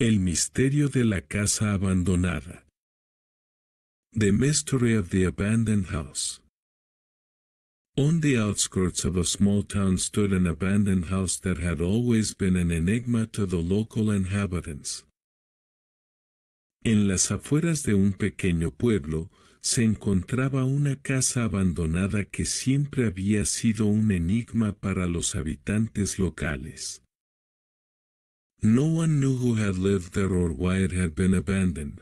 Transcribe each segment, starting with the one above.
El misterio de la casa abandonada. The mystery of the abandoned house. On the outskirts of a small town stood an abandoned house that had always been an enigma to the local inhabitants. En las afueras de un pequeño pueblo, se encontraba una casa abandonada que siempre había sido un enigma para los habitantes locales. No one knew who had lived there or why it had been abandoned.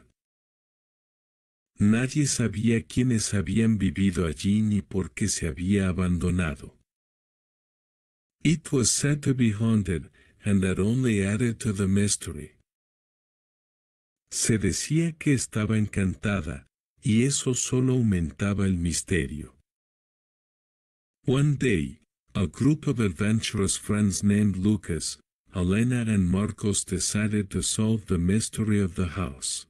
Nadie sabía quiénes habían vivido allí ni por qué se había abandonado. It was said to be haunted, and that only added to the mystery. Se decía que estaba encantada, y eso solo aumentaba el misterio. One day, a group of adventurous friends named Lucas, Elena and Marcos decided to solve the mystery of the house.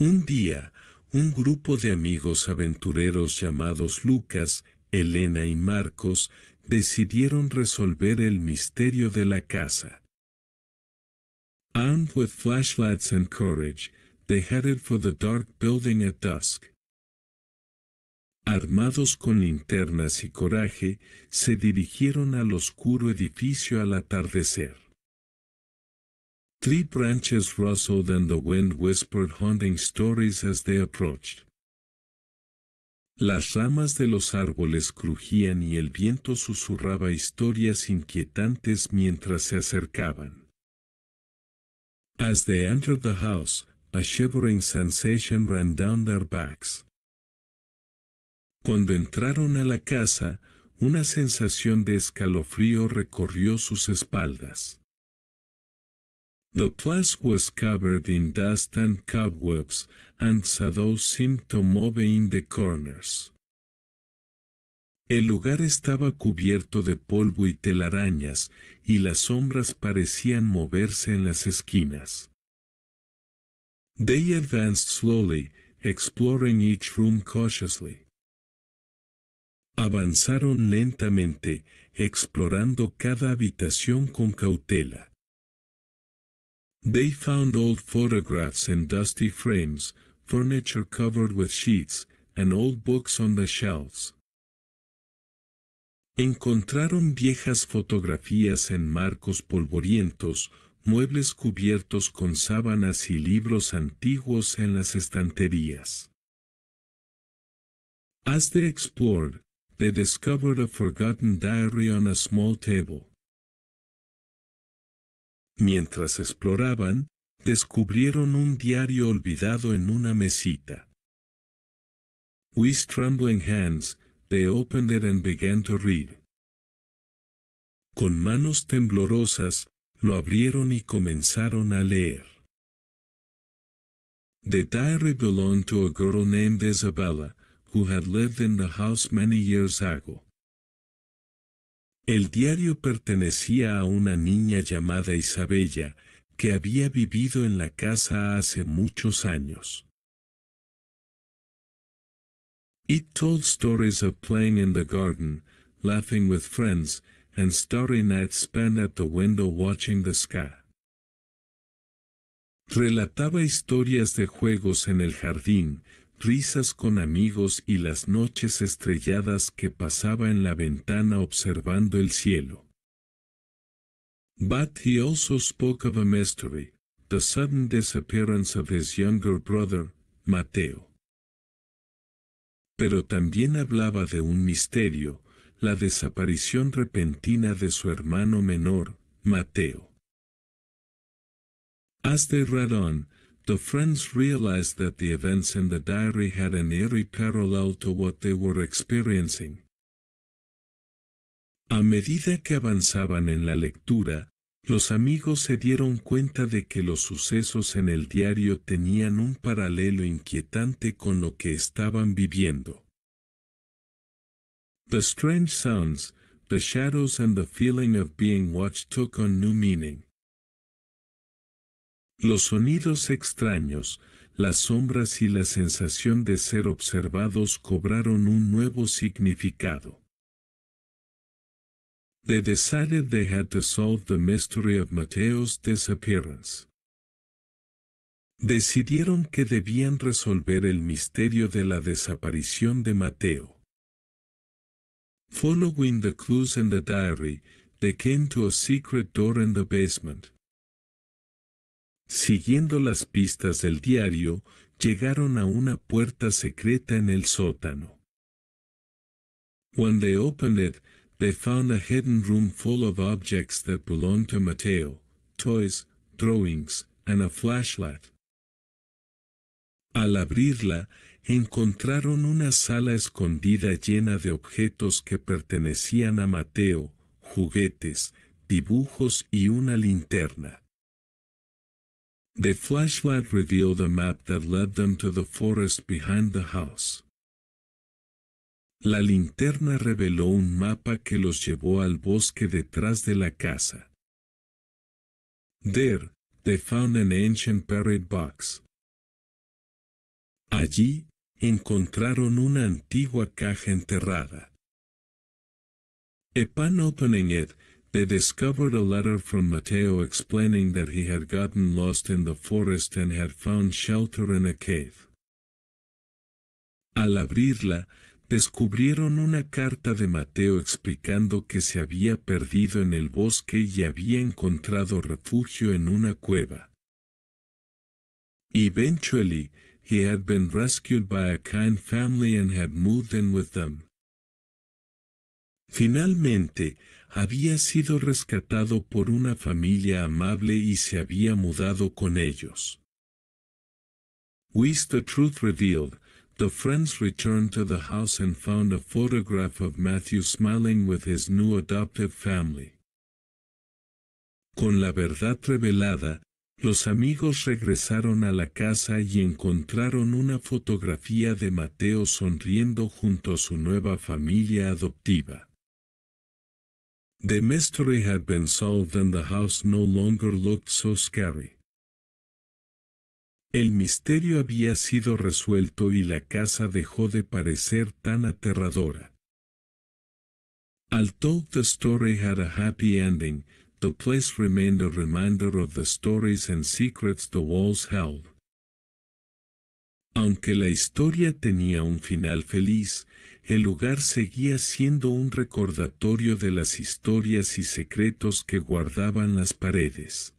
Un día, un grupo de amigos aventureros llamados Lucas, Elena y Marcos decidieron resolver el misterio de la casa. Armed with flashlights and courage, they headed for the dark building at dusk. Armados con linternas y coraje, se dirigieron al oscuro edificio al atardecer. Three branches rustled and the wind whispered haunting stories as they approached. Las ramas de los árboles crujían y el viento susurraba historias inquietantes mientras se acercaban. As they entered the house, a shivering sensation ran down their backs. Cuando entraron a la casa, una sensación de escalofrío recorrió sus espaldas. The place was covered in dust and cobwebs, and shadows seemed to move in the corners. El lugar estaba cubierto de polvo y telarañas, y las sombras parecían moverse en las esquinas. They advanced slowly, exploring each room cautiously. Avanzaron lentamente, explorando cada habitación con cautela. They found old photographs in dusty frames, furniture covered with sheets, and old books on the shelves. Encontraron viejas fotografías en marcos polvorientos, muebles cubiertos con sábanas y libros antiguos en las estanterías. As they explored, they discovered a forgotten diary on a small table. Mientras exploraban, descubrieron un diario olvidado en una mesita. With trembling hands, they opened it and began to read. Con manos temblorosas, lo abrieron y comenzaron a leer. The diary belonged to a girl named Isabella, who had lived in the house many years ago. El diario pertenecía a una niña llamada Isabella, que había vivido en la casa hace muchos años. It told stories of playing in the garden, laughing with friends, and starry nights spent at the window watching the sky. Relataba historias de juegos en el jardín, risas con amigos y las noches estrelladas que pasaba en la ventana observando el cielo. But he also spoke of a mystery, the sudden disappearance of his younger brother, Mateo. Pero también hablaba de un misterio, la desaparición repentina de su hermano menor, Mateo. As they read The friends realized that the events in the diary had an eerie parallel to what they were experiencing. A medida que avanzaban en la lectura, los amigos se dieron cuenta de que los sucesos en el diario tenían un paralelo inquietante con lo que estaban viviendo. The strange sounds, the shadows and the feeling of being watched took on new meaning. Los sonidos extraños, las sombras y la sensación de ser observados cobraron un nuevo significado. They decided they had to solve the mystery of Mateo's disappearance. Decidieron que debían resolver el misterio de la desaparición de Mateo. Following the clues in the diary, they came to a secret door in the basement. Siguiendo las pistas del diario, llegaron a una puerta secreta en el sótano. When they opened it, they found a hidden room full of objects that belonged to Mateo: toys, drawings, and a flashlight. Al abrirla, encontraron una sala escondida llena de objetos que pertenecían a Mateo, juguetes, dibujos y una linterna. The flashlight revealed a map that led them to the forest behind the house. La linterna reveló un mapa que los llevó al bosque detrás de la casa. There, they found an ancient buried box. Allí, encontraron una antigua caja enterrada. they discovered a letter from Mateo explaining that he had gotten lost in the forest and had found shelter in a cave. Al abrirla, descubrieron una carta de Mateo explicando que se había perdido en el bosque y había encontrado refugio en una cueva. Eventually, he had been rescued by a kind family and had moved in with them. Finalmente, había sido rescatado por una familia amable y se había mudado con ellos. With the truth revealed, the friends returned to the house and found a photograph of Matthew smiling with his new adoptive family. Con la verdad revelada, los amigos regresaron a la casa y encontraron una fotografía de Mateo sonriendo junto a su nueva familia adoptiva. The mystery had been solved and the house no longer looked so scary. El misterio había sido resuelto y la casa dejó de parecer tan aterradora. Although the story had a happy ending, the place remained a reminder of the stories and secrets the walls held. Aunque la historia tenía un final feliz, el lugar seguía siendo un recordatorio de las historias y secretos que guardaban las paredes.